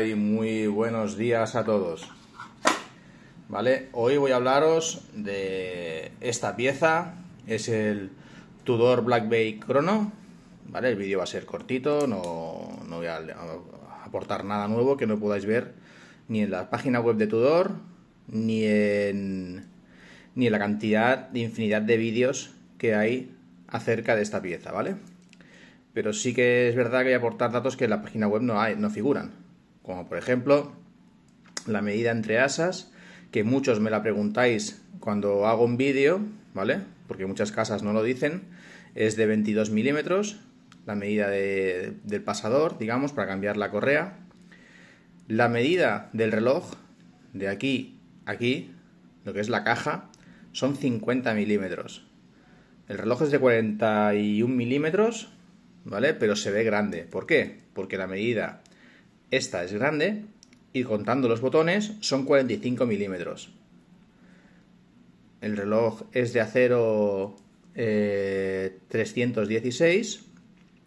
y muy buenos días a todos. Vale, hoy voy a hablaros de esta pieza, es el Tudor Black Bay Chrono. Vale, el vídeo va a ser cortito, no, voy a aportar nada nuevo que no podáis ver ni en la página web de Tudor, ni en, ni la cantidad de infinidad de vídeos que hay acerca de esta pieza, ¿vale? Pero sí que es verdad que voy a aportar datos que en la página web no, hay, no figuran como por ejemplo la medida entre asas, que muchos me la preguntáis cuando hago un vídeo, ¿vale? Porque muchas casas no lo dicen, es de 22 milímetros, la medida del pasador, digamos, para cambiar la correa. La medida del reloj, de aquí a aquí, lo que es la caja, son 50 milímetros. El reloj es de 41 milímetros, ¿vale? Pero se ve grande. ¿Por qué? Porque la medida esta es grande y contando los botones son 45 milímetros. El reloj es de acero 316,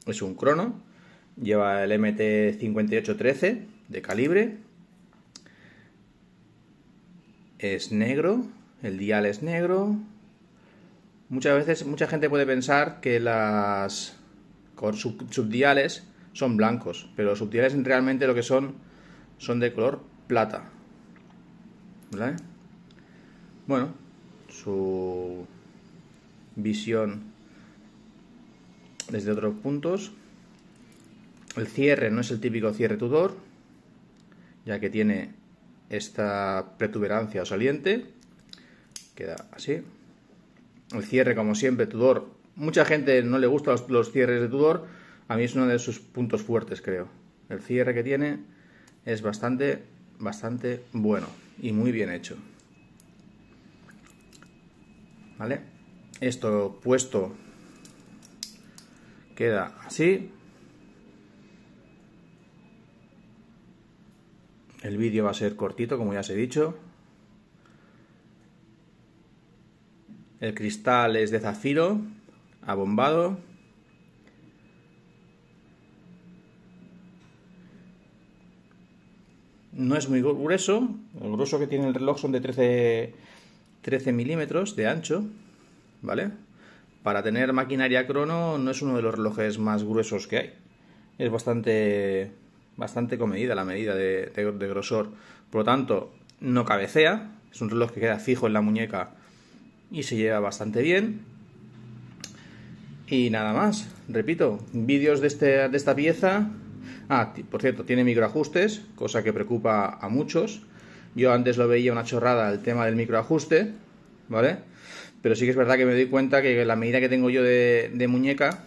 eh, es un crono, lleva el MT5813 de calibre, es negro, el dial es negro. Muchas veces, mucha gente puede pensar que las subdiales son blancos, pero los subtiles realmente lo que son son de color plata. Bueno, su visión desde otros puntos. El cierre no es el típico cierre Tudor, ya que tiene esta protuberancia o saliente. Queda así. El cierre, como siempre, Tudor. Mucha gente no le gusta los cierres de Tudor, a mí es uno de sus puntos fuertes, creo. El cierre que tiene es bastante, bastante bueno y muy bien hecho. ¿Vale? Esto puesto queda así. El vídeo va a ser cortito, como ya os he dicho. El cristal es de zafiro, abombado. no es muy grueso. El grueso que tiene el reloj son de 13, 13 milímetros de ancho, ¿vale? Para tener maquinaria crono no es uno de los relojes más gruesos que hay. Es bastante, bastante comedida la medida de, grosor. Por lo tanto, no cabecea. Es un reloj que queda fijo en la muñeca y se lleva bastante bien. Y nada más, repito, vídeos de, este, de esta pieza Ah, por cierto, tiene microajustes, cosa que preocupa a muchos. Yo antes lo veía una chorrada el tema del microajuste, ¿vale? Pero sí que es verdad que me doy cuenta que la medida que tengo yo de, muñeca,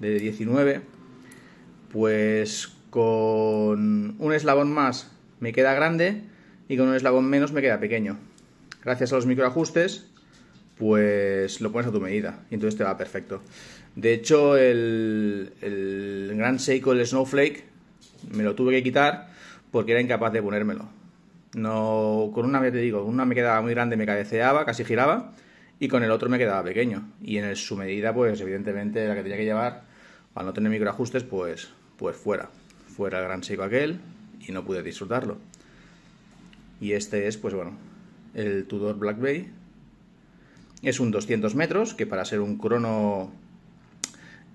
de 19, pues con un eslabón más me queda grande y con un eslabón menos me queda pequeño. Gracias a los microajustes pues lo pones a tu medida y entonces te va perfecto. De hecho, el, el Grand Seiko, el Snowflake, me lo tuve que quitar porque era incapaz de ponérmelo. No, con una, te digo, una me quedaba muy grande, me cabeceaba, casi giraba, y con el otro me quedaba pequeño. Y en su medida, pues evidentemente la que tenía que llevar, para no tener microajustes, pues, pues fuera. Fuera el Gran Seiko aquel y no pude disfrutarlo. Y este es, pues bueno, el Tudor Black Bay es un 200 metros, que para ser un crono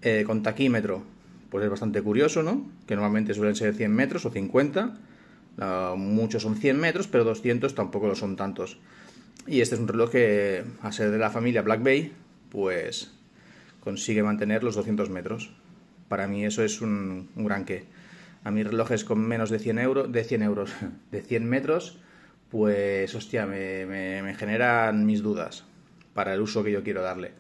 eh, con taquímetro, pues es bastante curioso, ¿no? Que normalmente suelen ser 100 metros o 50. muchos son 100 metros, pero 200 tampoco lo son tantos. Y este es un reloj que, a ser de la familia Black Bay, pues consigue mantener los 200 metros. Para mí eso es un, gran qué. A mí relojes con menos de 100 euros, de 100 euros, de 100 metros, pues hostia, me generan mis dudas para el uso que yo quiero darle.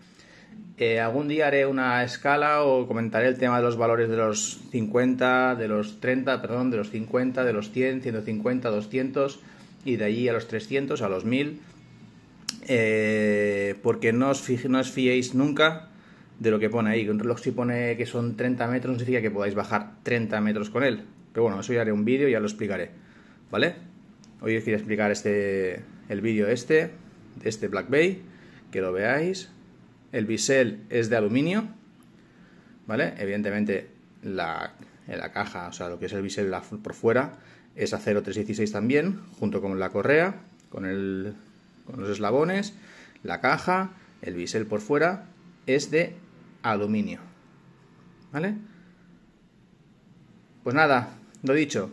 Eh, algún día haré una escala o comentaré el tema de los valores de los 50, de los 30, perdón, de los 50, de los 100, 150, 200 y de allí a los 300, a los 1000. Eh, porque no os, fije, no os fiéis nunca de lo que pone ahí. Un reloj si pone que son 30 metros no significa que podáis bajar 30 metros con él. Pero bueno, eso ya haré un vídeo y ya lo explicaré. ¿Vale? Hoy os quiero explicar este, el vídeo este, de este Black Bay que lo veáis. El bisel es de aluminio, ¿vale? Evidentemente la, la caja, o sea, lo que es el bisel por fuera es acero 316 también, junto con la correa, con, el, con los eslabones, la caja, el bisel por fuera es de aluminio, ¿vale? Pues nada, lo dicho.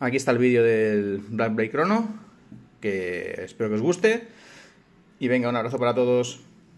Aquí está el vídeo del Black Chrono, que espero que os guste y venga, un abrazo para todos.